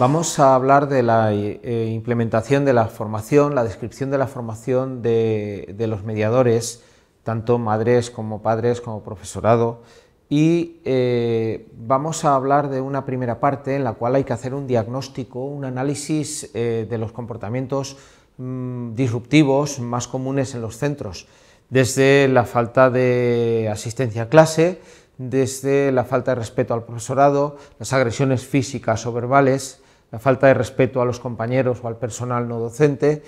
Vamos a hablar de la eh, implementación de la formación, la descripción de la formación de, los mediadores, tanto madres como padres como profesorado, y eh, vamos a hablar de una primera parte en la cual hay que hacer un diagnóstico, un análisis eh, de los comportamientos mm, disruptivos más comunes en los centros, desde la falta de asistencia a clase, desde la falta de respeto al profesorado, las agresiones físicas o verbales, la falta de respeto a los compañeros o al personal no docente.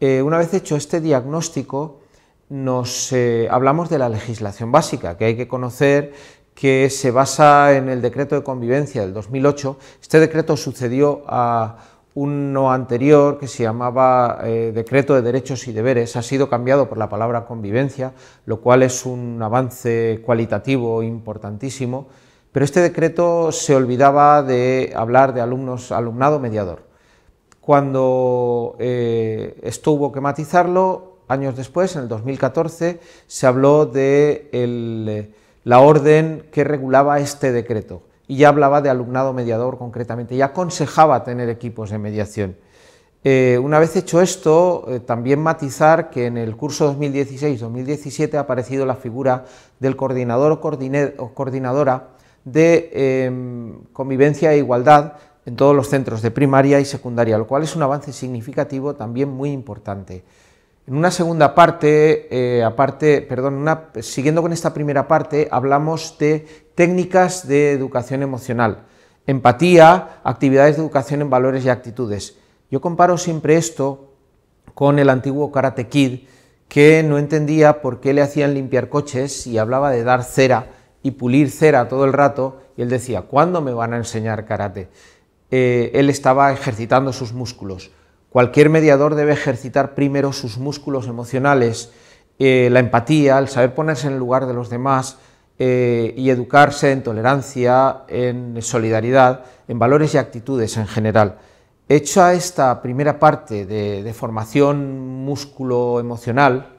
Eh, una vez hecho este diagnóstico, nos eh, hablamos de la legislación básica, que hay que conocer que se basa en el decreto de convivencia del 2008. Este decreto sucedió a uno anterior que se llamaba eh, Decreto de Derechos y Deberes, ha sido cambiado por la palabra convivencia, lo cual es un avance cualitativo importantísimo pero este decreto se olvidaba de hablar de alumnos, alumnado mediador. Cuando eh, estuvo esto que matizarlo, años después, en el 2014, se habló de eh, la orden que regulaba este decreto y ya hablaba de alumnado mediador concretamente, y aconsejaba tener equipos de mediación. Eh, una vez hecho esto, también matizar que en el curso 2016-2017 ha aparecido la figura del coordinador o coordinadora de em, convivencia e igualdad en todos los centros de primaria y secundaria, lo cual es un avance significativo también muy importante. En una segunda parte, eh, aparte, perdón, siguiendo con esta primera parte, hablamos de técnicas de educación emocional, empatía, actividades de educación en valores y actitudes. Yo comparo siempre esto con el antiguo Karate Kid, que no entendía por qué le hacían limpiar coches y hablaba de dar cera y pulir cera todo el rato, y él decía, ¿cuándo me van a enseñar karate? Eh, él estaba ejercitando sus músculos. Cualquier mediador debe ejercitar primero sus músculos emocionales, eh, la empatía, el saber ponerse en el lugar de los demás eh, y educarse en tolerancia, en solidaridad, en valores y actitudes en general. Hecha esta primera parte de, formación músculo-emocional,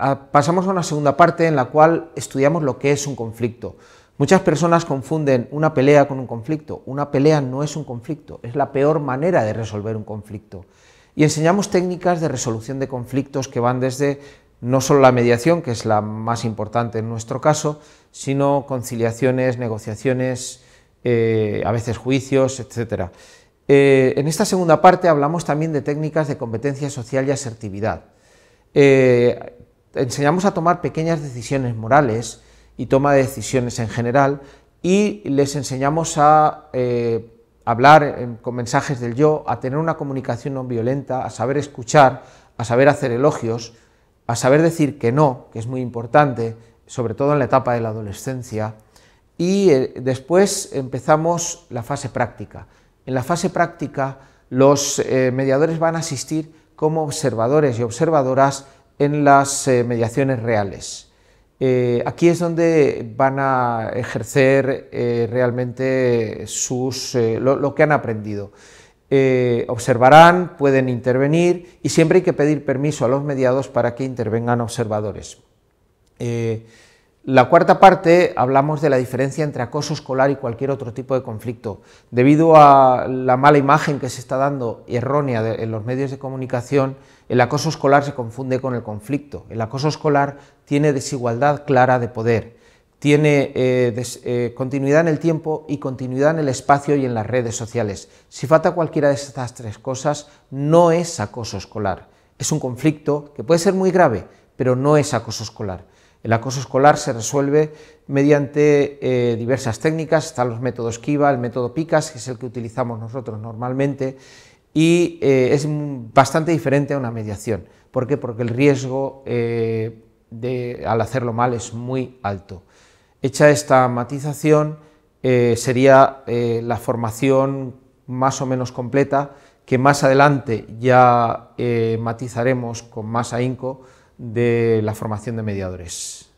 Ah, pasamos a una segunda parte en la cual estudiamos lo que es un conflicto. Muchas personas confunden una pelea con un conflicto. Una pelea no es un conflicto, es la peor manera de resolver un conflicto. Y enseñamos técnicas de resolución de conflictos que van desde no solo la mediación, que es la más importante en nuestro caso, sino conciliaciones, negociaciones, eh, a veces juicios, etc. Eh, en esta segunda parte hablamos también de técnicas de competencia social y asertividad. Eh, enseñamos a tomar pequeñas decisiones morales y toma de decisiones en general y les enseñamos a eh, hablar con mensajes del yo, a tener una comunicación no violenta, a saber escuchar, a saber hacer elogios, a saber decir que no, que es muy importante, sobre todo en la etapa de la adolescencia. Y eh, después empezamos la fase práctica. En la fase práctica los eh, mediadores van a asistir como observadores y observadoras en las eh, mediaciones reales. Eh, aquí es donde van a ejercer eh, realmente sus, lo, que han aprendido. observarán, pueden intervenir y siempre hay que pedir permiso a los mediados para que intervengan observadores. La cuarta parte hablamos de la diferencia entre acoso escolar y cualquier otro tipo de conflicto. Debido a la mala imagen que se está dando errónea en los medios de comunicación, el acoso escolar se confunde con el conflicto. El acoso escolar tiene desigualdad clara de poder, tiene eh, eh, continuidad en el tiempo y continuidad en el espacio y en las redes sociales. Si falta cualquiera de estas tres cosas, no es acoso escolar. Es un conflicto que puede ser muy grave, pero no es acoso escolar. El acoso escolar se resuelve mediante eh, diversas técnicas, están los métodos Kiva, el método PICAS, que es el que utilizamos nosotros normalmente, y eh, es bastante diferente a una mediación. ¿Por qué? Porque el riesgo eh, de, al hacerlo mal es muy alto. Hecha esta matización, sería la formación más o menos completa, que más adelante ya matizaremos con más ahínco, de la formación de mediadores.